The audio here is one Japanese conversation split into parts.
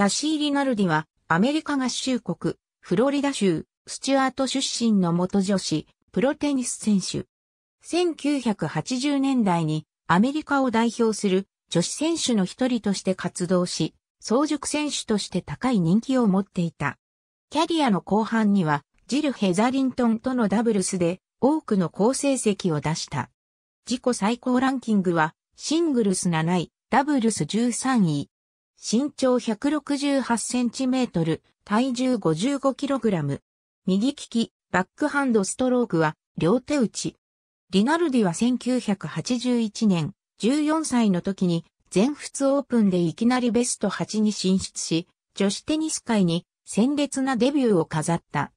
キャシー・リナルディは、アメリカ合衆国、フロリダ州、スチュアート出身の元女子、プロテニス選手。1980年代にアメリカを代表する女子選手の一人として活動し、早熟選手として高い人気を持っていた。キャリアの後半には、ジル・ヘザリントンとのダブルスで多くの好成績を出した。自己最高ランキングは、シングルス7位、ダブルス13位、身長168センチメートル、体重55キログラム。右利き、バックハンドストロークは両手打ち。リナルディは1981年、14歳の時に全仏オープンでいきなりベスト8に進出し、女子テニス界に鮮烈なデビューを飾った。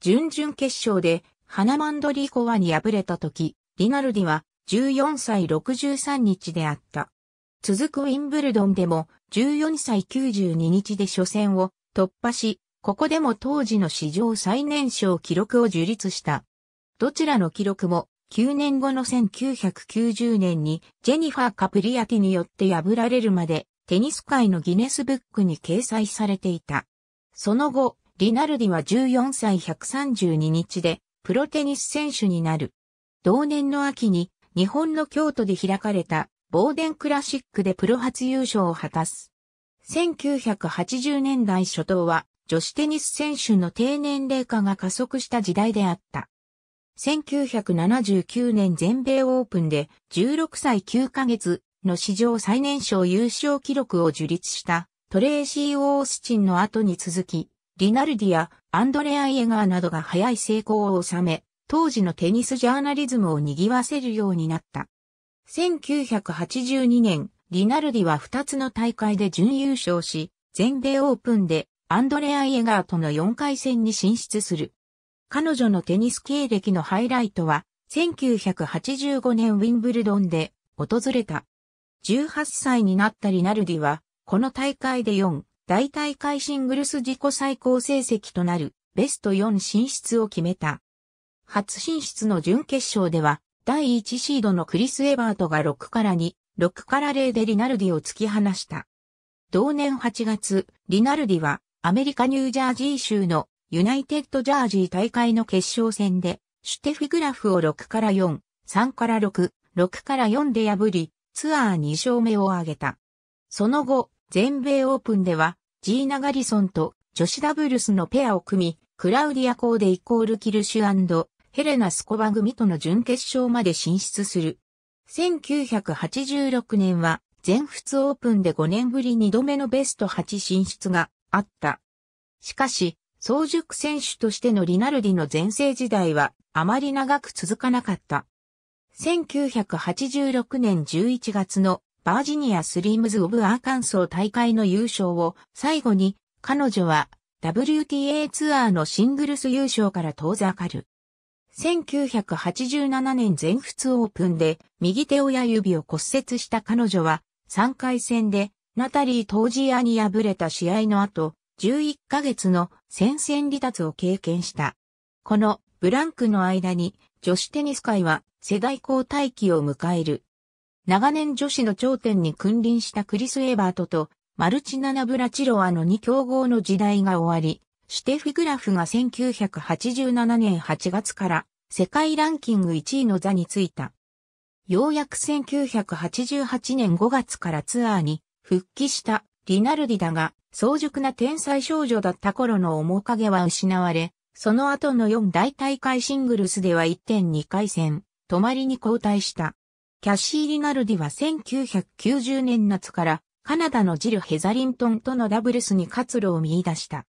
準々決勝でハナマンドリーコワに敗れた時、リナルディは14歳63日であった。続くウィンブルドンでも14歳92日で初戦を突破し、ここでも当時の史上最年少記録を樹立した。どちらの記録も9年後の1990年にジェニファー・カプリアティによって破られるまでテニス界のギネスブックに掲載されていた。その後、リナルディは14歳132日でプロテニス選手になる。同年の秋に日本の京都で開かれたボーデンクラシックでプロ初優勝を果たす。1980年代初頭は女子テニス選手の低年齢化が加速した時代であった。1979年全米オープンで16歳9ヶ月の史上最年少優勝記録を樹立したトレーシー・オースチンの後に続き、リナルディやアンドレア・イエガーなどが早い成功を収め、当時のテニスジャーナリズムを賑わせるようになった。1982年、リナルディは2つの大会で準優勝し、全米オープンでアンドレア・イエガーとの4回戦に進出する。彼女のテニス経歴のハイライトは、1985年ウィンブルドンで訪れた。18歳になったリナルディは、この大会で4、大大会シングルス自己最高成績となるベスト4進出を決めた。初進出の準決勝では、第1シードのクリス・エバートが6から2、6から0でリナルディを突き放した。同年8月、リナルディはアメリカニュージャージー州のユナイテッドジャージー大会の決勝戦で、シュテフィグラフを6から4、3から6、6から4で破り、ツアー2勝目を挙げた。その後、全米オープンでは、ジーナ・ガリソンと女子ダブルスのペアを組み、クラウディア・コーデイコール・キルシュヘレナ・スコバ組との準決勝まで進出する。1986年は全仏オープンで5年ぶり2度目のベスト8進出があった。しかし、早熟選手としてのリナルディの前世時代はあまり長く続かなかった。1986年11月のバージニアスリームズ・オブ・アーカンソー大会の優勝を最後に彼女は WTA ツアーのシングルス優勝から遠ざかる。1987年全仏オープンで右手親指を骨折した彼女は3回戦でナタリー・トージアに敗れた試合の後11ヶ月の戦線離脱を経験した。このブランクの間に女子テニス界は世代交代期を迎える。長年女子の頂点に君臨したクリス・エバートとマルチナナ・ブラチロワの2強豪の時代が終わり、シュテフィグラフが1987年8月から世界ランキング1位の座についた。ようやく1988年5月からツアーに復帰したリナルディだが、早熟な天才少女だった頃の面影は失われ、その後の4大大会シングルスでは1.2回戦、止まりに交代した。キャシー・リナルディは1990年夏からカナダのジル・ヘザリントンとのダブルスに活路を見出した。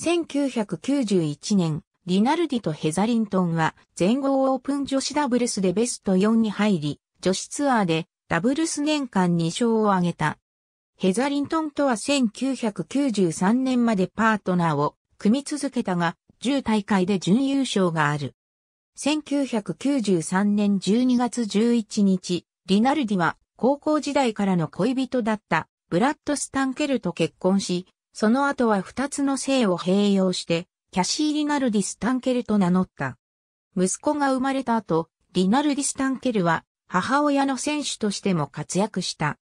1991年、リナルディとヘザリントンは全豪オープン女子ダブルスでベスト4に入り、女子ツアーでダブルス年間2勝を挙げた。ヘザリントンとは1993年までパートナーを組み続けたが、10大会で準優勝がある。1993年12月11日、リナルディは高校時代からの恋人だったブラッド・スタンケルと結婚し、その後は二つの姓を併用して、キャシー・リナルディス・タンケルと名乗った。息子が生まれた後、リナルディス・タンケルは母親の選手としても活躍した。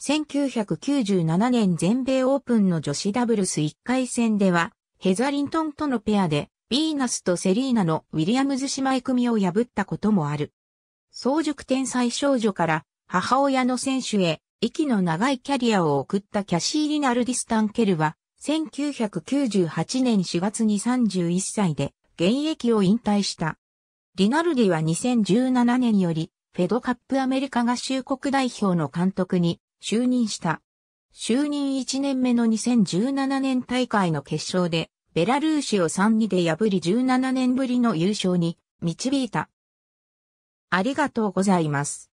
1997年全米オープンの女子ダブルス1回戦では、ヘザリントンとのペアで、ビーナスとセリーナのウィリアムズ姉妹組を破ったこともある。早熟天才少女から母親の選手へ息の長いキャリアを送ったキャシー・リナルディスタンケルは、1998年4月に31歳で現役を引退した。リナルディは2017年より、フェドカップアメリカ合衆国代表の監督に就任した。就任1年目の2017年大会の決勝で、ベラルーシを3-2で破り17年ぶりの優勝に導いた。ありがとうございます。